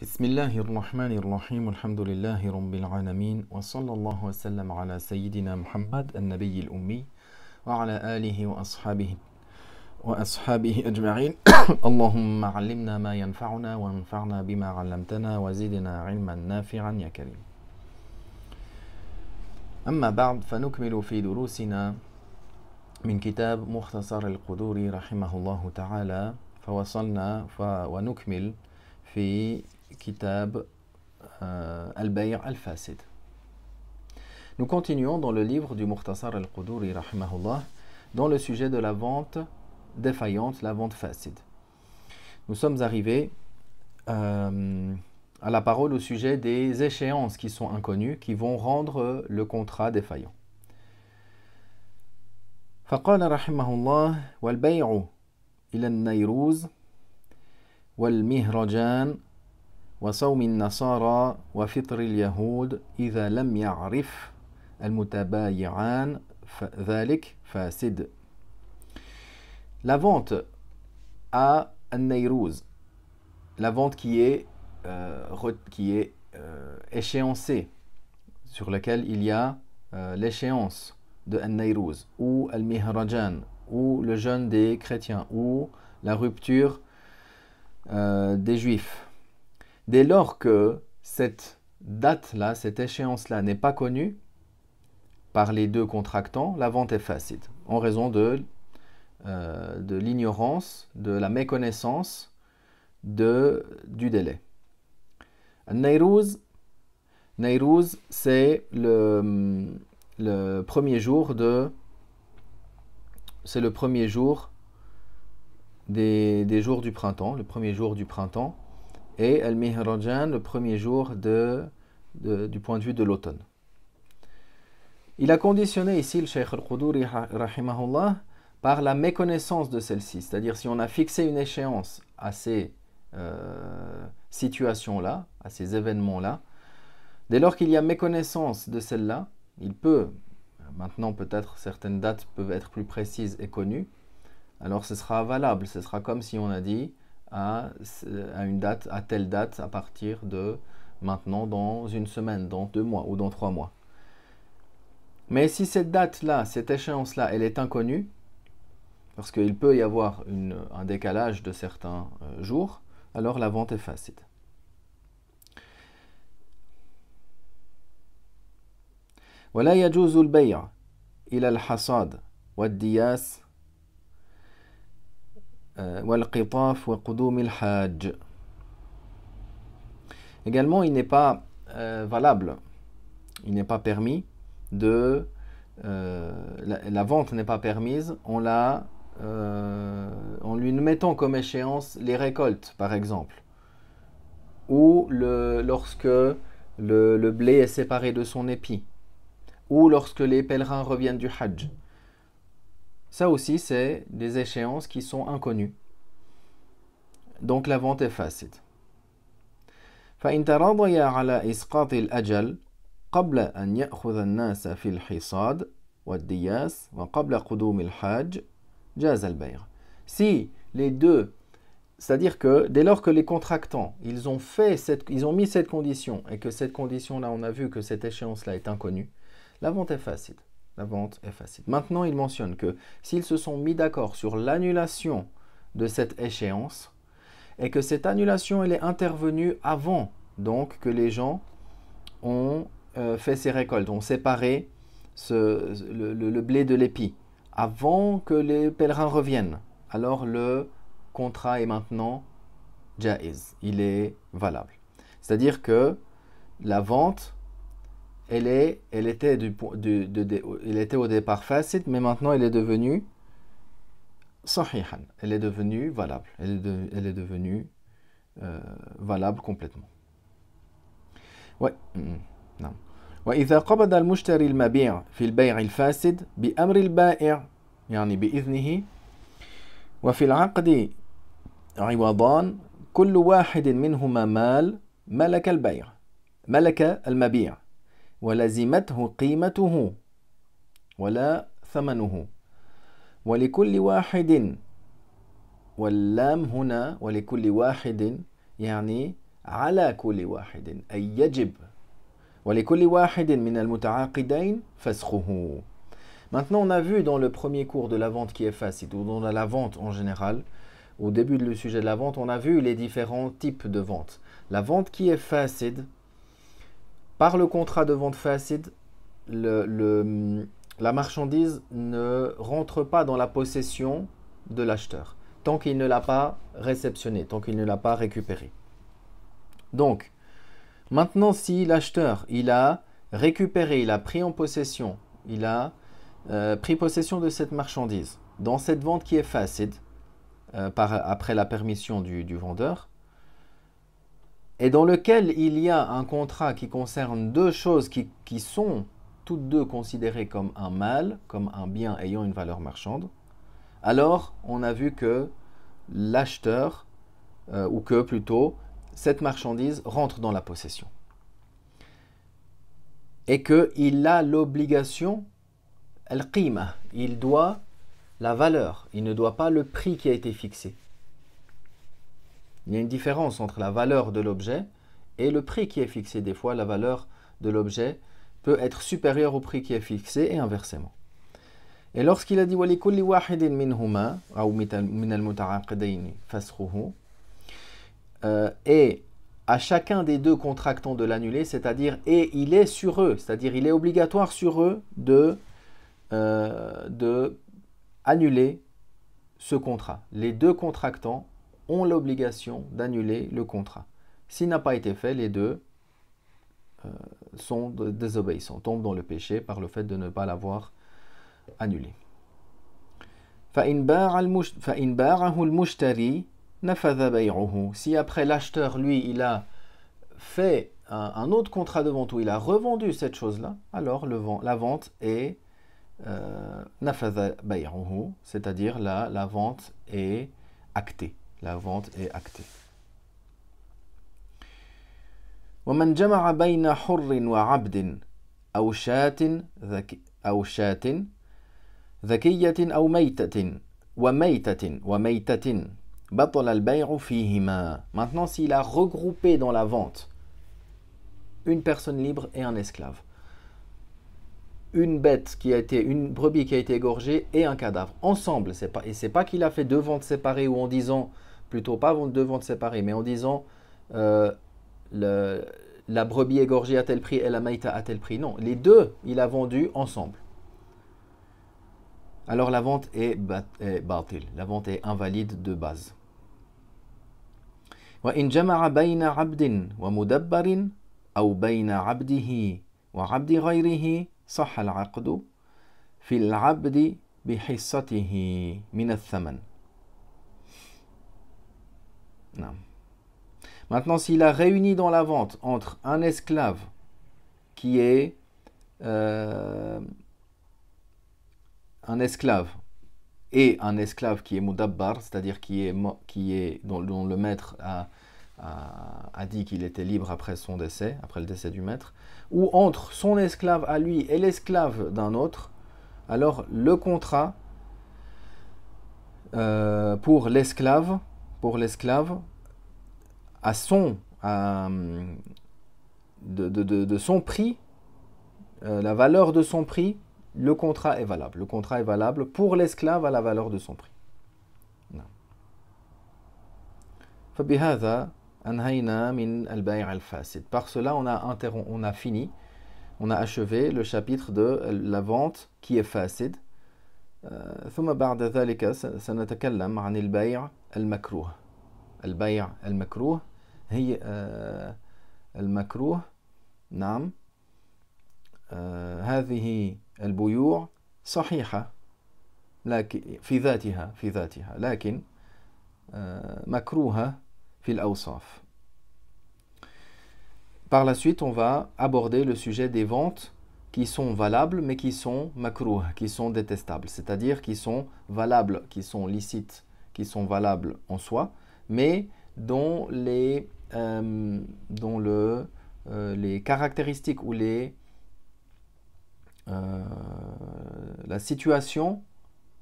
بسم الله الرحمن الرحيم الحمد لله رب العالمين وصلى الله وسلم على سيدنا محمد النبي الأمي وعلى آله وأصحابه وأصحابه أجمعين اللهم علمنا ما ينفعنا وانفعنا بما علمتنا وزدنا علما نافعا يا كريم أما بعد فنكمل في دروسنا من كتاب مختصر القدور رحمه الله تعالى فوصلنا ونكمل في Kitab euh, al-Bayr al-Fasid. Nous continuons dans le livre du Muhtasar al-Quduri, dans le sujet de la vente défaillante, la vente facide. Nous sommes arrivés euh, à la parole au sujet des échéances qui sont inconnues, qui vont rendre le contrat défaillant. فقال رحمه الله والبيع إلى Wal-Mihrajan la vente à An-Nairouz. la vente qui est, euh, qui est euh, échéancée, sur laquelle il y a euh, l'échéance de nairouz ou Al-Mihrajan, ou le jeûne des chrétiens, ou la rupture des juifs. Dès lors que cette date-là, cette échéance-là n'est pas connue par les deux contractants, la vente est facile, en raison de, euh, de l'ignorance, de la méconnaissance de, du délai. Nairouz, c'est le, premier jour de... C'est le premier jour des, des jours du printemps, le premier jour du printemps et Al-Mihrajan le premier jour de, du point de vue de l'automne. Il a conditionné ici le Cheikh Al-Quduri par la méconnaissance de celle-ci, c'est-à-dire si on a fixé une échéance à ces euh, situations-là, à ces événements-là, dès lors qu'il y a méconnaissance de celle-là, il peut, maintenant peut-être certaines dates peuvent être plus précises et connues, alors ce sera valable, ce sera comme si on a dit à, une date, à telle date, à partir de maintenant, dans une semaine, dans deux mois ou dans trois mois. Mais si cette date-là, cette échéance-là, elle est inconnue, parce qu'il peut y avoir un décalage de certains euh, jours, alors la vente est facile. il euh, Également, il n'est pas euh, valable, il n'est pas permis de. Euh, la, vente n'est pas permise en, la, en lui mettant comme échéance les récoltes, par exemple. Ou lorsque le, le blé est séparé de son épi. Ou lorsque les pèlerins reviennent du Hajj. Ça aussi, c'est des échéances qui sont inconnues. Donc la vente est facile. فإن Si les deux, c'est-à-dire que dès lors que les contractants, ils ont fait ils ont mis cette condition et que cette condition-là, on a vu que cette échéance-là est inconnue, la vente est facile la vente est facile. Maintenant, il mentionne que s'ils se sont mis d'accord sur l'annulation de cette échéance, et que cette annulation elle est intervenue avant donc que les gens ont euh, fait ces récoltes, ont séparé le, blé de l'épi avant que les pèlerins reviennent. Alors le contrat est maintenant jaiz, il est valable. C'est-à-dire que la vente elle, est, elle, était du, du, de, de, elle était au départ facile, mais maintenant elle est devenue sahihan. Elle est devenue valable. Elle est, de, elle est devenue euh, valable complètement. Ouais. Mm, mm, non. وإذا قبض المشتري المبيع في البيع الفاسد بأمر البائع يعني بإذنه وفي العقد عوضان كل واحد منهما مال ملك البيع ملك المبيع ولزمته قيمته ولا ثمنه ولكل واحد واللام هنا ولكل واحد يعني على كل واحد أي يجب ولكل واحد من المتعاقدين فسخه Maintenant, on a vu dans le premier cours de la vente qui est facile, ou dans la vente en général, au début du sujet de la vente, on a vu les différents types de vente. La vente qui est facile, par le contrat de vente facile le, la marchandise ne rentre pas dans la possession de l'acheteur tant qu'il ne l'a pas réceptionnée, tant qu'il ne l'a pas récupérée. Donc, maintenant, si l'acheteur, il a récupéré, il a pris en possession, il a euh, pris possession de cette marchandise dans cette vente qui est facile euh, par, après la permission du vendeur, et dans lequel il y a un contrat qui concerne deux choses qui, sont toutes deux considérées comme un mal, comme un bien ayant une valeur marchande, alors on a vu que l'acheteur, euh, ou que plutôt, cette marchandise rentre dans la possession. Et qu'il a l'obligation, il doit la valeur, il ne doit pas le prix qui a été fixé. Il y a une différence entre la valeur de l'objet et le prix qui est fixé. Des fois, la valeur de l'objet peut être supérieure au prix qui est fixé et inversement. Et lorsqu'il a dit euh, Et à chacun des deux contractants de l'annuler, c'est-à-dire et il est sur eux, c'est-à-dire il est obligatoire sur eux de, euh, de annuler ce contrat. Les deux contractants ont l'obligation d'annuler le contrat. S'il n'a pas été fait, les deux euh, sont désobéissants, tombent dans le péché par le fait de ne pas l'avoir annulé. Si après l'acheteur, lui, il a fait un, autre contrat de vente où il a revendu cette chose-là, alors le, la vente est euh, c'est-à-dire la vente est actée la vente est actée. Maintenant s'il a regroupé dans la vente une personne libre et un esclave une bête qui a été une brebis qui a été égorgée et un cadavre ensemble c'est pas et c'est pas qu'il a fait deux ventes séparées ou en disant plutôt pas deux de séparées, mais en disant euh, le, la brebis égorgée à tel prix et la maïta à tel prix. Non, les deux, il a vendu ensemble. Alors la vente est, bat, est batil, la vente est invalide de base. وإن جمع بين عبد ومدبر أو بين عبده وعبد غيره صح العقد في العبد بحصته من الثمن Maintenant, s'il a réuni dans la vente entre un esclave qui est euh, un esclave et un esclave qui est mudabbar, c'est-à-dire qui est, qui est, dont, le maître a, dit qu'il était libre après son décès, après le décès du maître, ou entre son esclave à lui et l'esclave d'un autre, alors le contrat euh, pour l'esclave pour l'esclave à son, de, son prix, euh, la valeur de son prix, le contrat est valable. Le contrat est valable pour l'esclave à la valeur de son prix. Non. Par cela, on a, on a fini, on a achevé le chapitre de la vente qui est facide. آه، ثم بعد ذلك سنتكلم عن البيع المكروه البيع المكروه هي آه، المكروه نعم آه، هذه البيوع صحيحة لكن في ذاتها في ذاتها لكن مكروهة في الأوصاف Par la suite, on va aborder le sujet des ventes qui sont valables mais qui sont makruh, qui sont détestables, c'est-à-dire qui sont valables, qui sont licites, qui sont valables en soi, mais dont les, euh, dont le, euh, les caractéristiques ou les, euh, la situation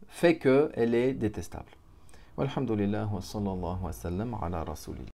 fait qu'elle est détestable. wa sallallahu wa sallam ala